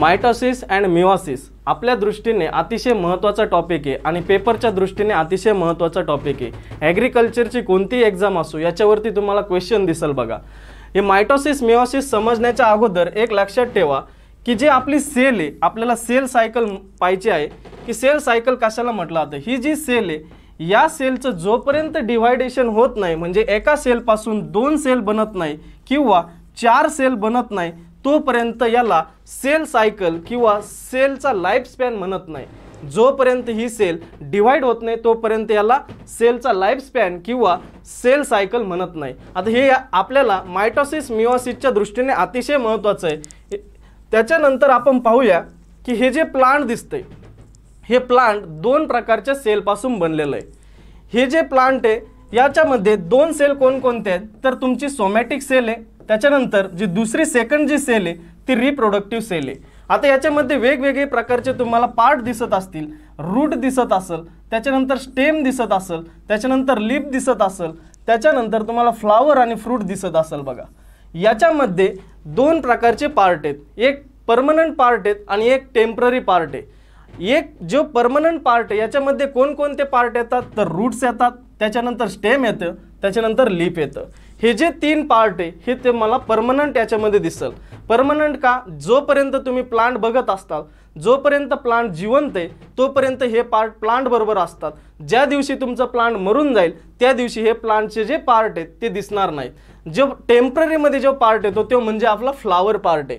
mitosis and meiosis आपल्या दृष्टीने अतिशय महत्त्वाचा टॉपिक आहे आणि पेपरच्या दृष्टीने अतिशय महत्त्वाचा टॉपिक आहे ॲग्रिकल्चरची कोणती एक्झाम असो याच्यावरती तुम्हाला क्वेश्चन दिसेल बघा हे मायटॉसिस मिओसिस समजण्याच्या अगोदर एक लक्षात ठेवा की जे आपली सेल आहे आपल्याला सेल सायकल पाहिजे आहे की सेल सायकल कशाला म्हटलं जातं ही जी सेल आहे या सेलचं जोपर्यंत डिव्हायडेशन होत नाही म्हणजे एका सेलपासून दोन सेल बनत नाही किंवा चार सेल बनत नाही तोपर्यंत याला सेल सायकल किंवा सेलचा स्पॅन म्हणत नाही जोपर्यंत ही सेल डिव्हाइड होत नाही तोपर्यंत याला सेलचा स्पॅन किंवा सेल सायकल म्हणत नाही आता हे आपल्याला मायटॉसिस मिओसिसच्या दृष्टीने अतिशय महत्त्वाचं आहे त्याच्यानंतर आपण पाहूया की हे जे प्लांट आहे हे प्लांट दोन प्रकारच्या सेलपासून बनलेलं आहे हे जे प्लांट आहे याच्यामध्ये दोन सेल कोणकोणते आहेत तर तुमची सोमॅटिक सेल आहे त्याच्यानंतर जी दुसरी सेकंड जी सेल आहे ती रिप्रोडक्टिव्ह सेल आहे आता याच्यामध्ये वेगवेगळे प्रकारचे तुम्हाला पार्ट दिसत असतील रूट दिसत असेल त्याच्यानंतर स्टेम दिसत असेल त्याच्यानंतर लिप दिसत असेल त्याच्यानंतर तुम्हाला फ्लावर आणि फ्रूट दिसत असेल बघा याच्यामध्ये दोन प्रकारचे पार्ट आहेत एक परमनंट पार्ट आहेत आणि एक टेम्पररी पार्ट आहे एक जो परमनंट पार्ट आहे याच्यामध्ये कोणकोणते पार्ट येतात तर रूट्स येतात त्याच्यानंतर स्टेम येतं त्याच्यानंतर लिप येतं हे जे तीन पार्ट आहे हे ते मला परमनंट याच्यामध्ये दिसेल परमनंट का जोपर्यंत तुम्ही प्लांट बघत असताल जोपर्यंत प्लांट जिवंत आहे तोपर्यंत हे पार्ट प्लांट बरोबर असतात ज्या दिवशी तुमचं प्लांट मरून जाईल त्या दिवशी हे प्लांटचे जे पार्ट आहेत ते दिसणार नाहीत जो टेम्पररीमध्ये जो पार्ट येतो तो म्हणजे आपला फ्लावर पार्ट आहे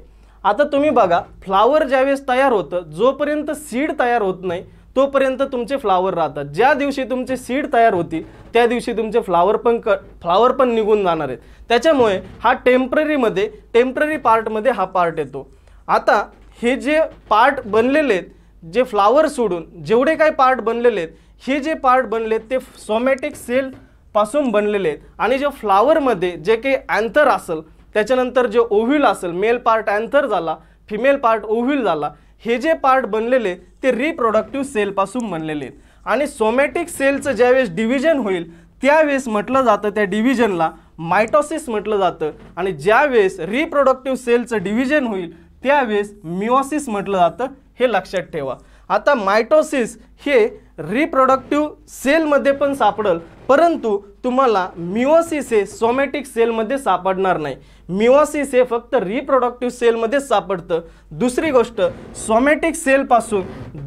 आता तुम्ही बघा फ्लावर ज्यावेळेस तयार होतं जोपर्यंत सीड तयार होत नाही तोपर्यंत तुमचे फ्लावर राहतात ज्या दिवशी तुमचे सीड तयार होतील त्या दिवशी तुमचे फ्लावर पण क फ्लावर पण निघून जाणार आहेत त्याच्यामुळे हा टेम्पररीमध्ये टेम्पररी पार्टमध्ये हा पार्ट येतो आता हे जे पार्ट बनलेले आहेत जे फ्लावर सोडून जेवढे काही पार्ट बनलेले आहेत हे जे पार्ट बनलेत ते सोमॅटिक सेल पासून बनलेले आहेत आणि जे फ्लावरमध्ये जे काही अँथर असेल त्याच्यानंतर जे ओव्हिल असेल मेल पार्ट अँथर झाला फिमेल पार्ट ओव्हील झाला हे जे पार्ट बनलेले ते रिप्रोडक्टिव्ह सेलपासून बनलेले आहेत आणि सोमॅटिक सेलचं ज्यावेळेस डिव्हिजन होईल त्यावेळेस म्हटलं जातं त्या डिव्हिजनला मायटॉसिस म्हटलं जातं आणि ज्यावेळेस रिप्रोडक्टिव्ह सेलचं डिव्हिजन होईल त्यावेळेस मिओसिस म्हटलं जातं हे लक्षात ठेवा आता मायटोसिस हे रिप्रोडक्टिव्ह सेलमध्ये पण सापडल परंतु तुम्हाला मिओसिस हे सोमॅटिक सेलमध्ये सापडणार नाही मिओसिस हे फक्त रिप्रोडक्टिव्ह सेलमध्येच सापडतं दुसरी गोष्ट सोमॅटिक सेलपासून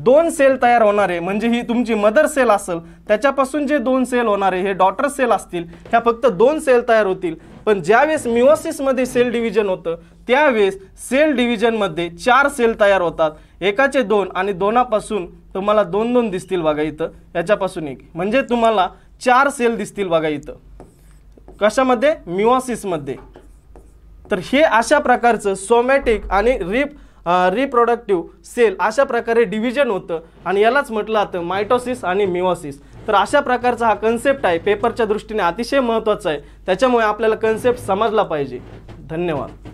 दोन सेल तयार होणारे म्हणजे ही तुमची मदर सेल असेल त्याच्यापासून जे दोन सेल होणारे हे डॉटर सेल असतील ह्या फक्त दोन सेल तयार होतील पण ज्यावेळेस मिओसिसमध्ये सेल डिव्हिजन होतं त्यावेळेस सेल डिव्हिजनमध्ये चार सेल तयार होतात एकाचे दोन आणि दोनापासून तुम्हाला दोन दोन दिसतील बघा इथं याच्यापासून एक म्हणजे तुम्हाला चार सेल दिसतील बघा इथं कशामध्ये मिओसिसमध्ये तर हे अशा प्रकारचं सोमॅटिक आणि रिप रिप्रोडक्टिव्ह सेल अशा प्रकारे डिव्हिजन होतं आणि यालाच म्हटलं जातं मायटोसिस आणि मिओसिस तर अशा प्रकारचा हा कन्सेप्ट आहे पेपरच्या दृष्टीने अतिशय महत्त्वाचा आहे त्याच्यामुळे आपल्याला कन्सेप्ट समजला पाहिजे धन्यवाद